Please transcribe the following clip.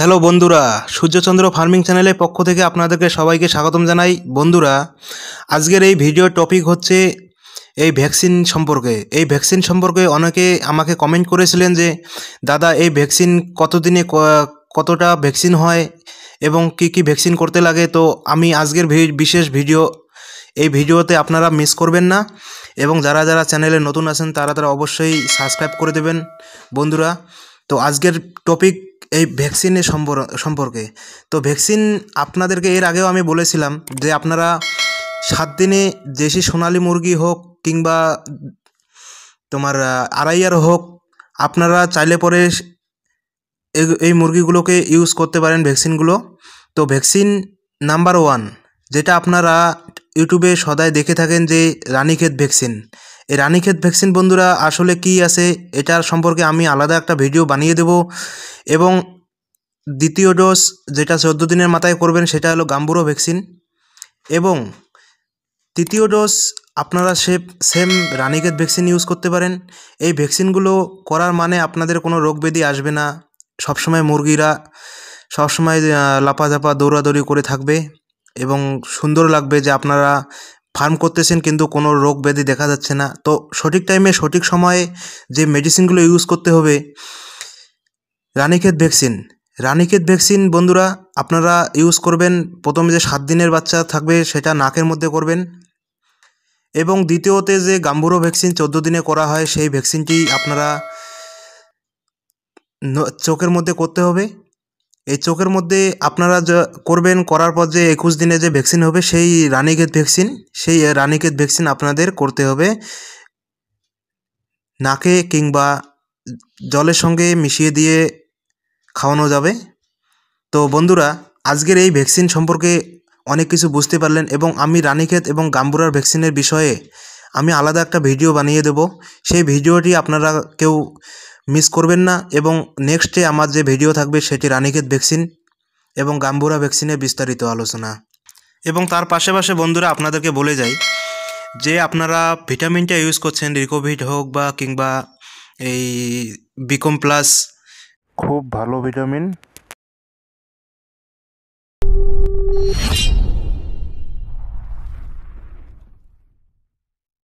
hello বন্ধুরা Suryachandra farming চ্যানেলের পক্ষ থেকে আপনাদেরকে সবাইকে স্বাগতম জানাই বন্ধুরা আজকের এই ভিডিওর টপিক হচ্ছে এই ভ্যাকসিন সম্পর্কে এই ভ্যাকসিন সম্পর্কে অনেকে আমাকে কমেন্ট করেছিলেন যে দাদা এই ভ্যাকসিন কতদিনে কতটা ভ্যাকসিন হয় এবং কি কি ভ্যাকসিন করতে লাগে তো আমি আজকের বিশেষ ভিডিও এই ভিডিওতে আপনারা মিস করবেন না এবং যারা যারা চ্যানেলে নতুন আছেন তারা তারা অবশ্যই সাবস্ক্রাইব করে দেবেন বন্ধুরা তো আজকের টপিক এই ভ্যাকসিনের সম্পর সম্পর্কে তো ভ্যাকসিন আপনাদেরকে এর আগেও আমি বলেছিলাম যে আপনারা সাত দিনে দেশি সোনালি মুরগি হোক কিংবা তোমার আড়াইয়ার হোক আপনারা চাইলে পরে এই মুরগিগুলোকে ইউজ করতে পারেন ভ্যাকসিনগুলো তো ভ্যাকসিন নাম্বার ওয়ান যেটা আপনারা ইউটিউবে সদাই দেখে থাকেন যে রানীক্ষেত ভ্যাকসিন এই রানীক্ষেত ভ্যাকসিন বন্ধুরা আসলে কি আছে এটার সম্পর্কে আমি আলাদা একটা ভিডিও বানিয়ে দেব এবং দ্বিতীয় ডোজ যেটা চোদ্দো দিনের মাথায় করবেন সেটা হলো গাম্বুরো ভ্যাকসিন এবং তৃতীয় ডোজ আপনারা সে সেম রানীক্ষেত ভ্যাকসিন ইউজ করতে পারেন এই ভ্যাকসিনগুলো করার মানে আপনাদের কোনো রোগবেদি আসবে না সবসময় মুরগিরা সবসময় লাপাঝাপা দৌড়াদৌড়ি করে থাকবে এবং সুন্দর লাগবে যে আপনারা ফার্ম করতেছেন কিন্তু কোনো রোগ ব্যাধি দেখা যাচ্ছে না তো সঠিক টাইমে সঠিক সময়ে যে মেডিসিনগুলো ইউজ করতে হবে রানীক্ষেত ভ্যাকসিন রানীক্ষেত ভ্যাকসিন বন্ধুরা আপনারা ইউজ করবেন প্রথমে যে সাত দিনের বাচ্চা থাকবে সেটা নাকের মধ্যে করবেন এবং দ্বিতীয়তে যে গাম্বুরো ভ্যাকসিন চোদ্দ দিনে করা হয় সেই ভ্যাকসিনটি আপনারা চোখের মধ্যে করতে হবে এই চোখের মধ্যে আপনারা যা করবেন করার পর যে একুশ দিনে যে ভ্যাকসিন হবে সেই রানীক্ষেত ভ্যাকসিন সেই রানীক্ষেত ভ্যাকসিন আপনাদের করতে হবে নাকে কিংবা জলের সঙ্গে মিশিয়ে দিয়ে খাওয়ানো যাবে তো বন্ধুরা আজকের এই ভ্যাকসিন সম্পর্কে অনেক কিছু বুঝতে পারলেন এবং আমি রানীক্ষেত এবং গাম্বুরার ভ্যাকসিনের বিষয়ে আমি আলাদা একটা ভিডিও বানিয়ে দেব সেই ভিডিওটি আপনারা কেউ মিস করবেন না এবং নেক্সটে আমার যে ভিডিও থাকবে সেটি রানীক্ষেত ভ্যাকসিন এবং গাম্বুরা ভ্যাকসিনে বিস্তারিত আলোচনা এবং তার পাশে পাশে বন্ধুরা আপনাদেরকে বলে যাই যে আপনারা ভিটামিনটা ইউজ করছেন রিকোভিড হোক বা কিংবা এই বিকম প্লাস খুব ভালো ভিটামিন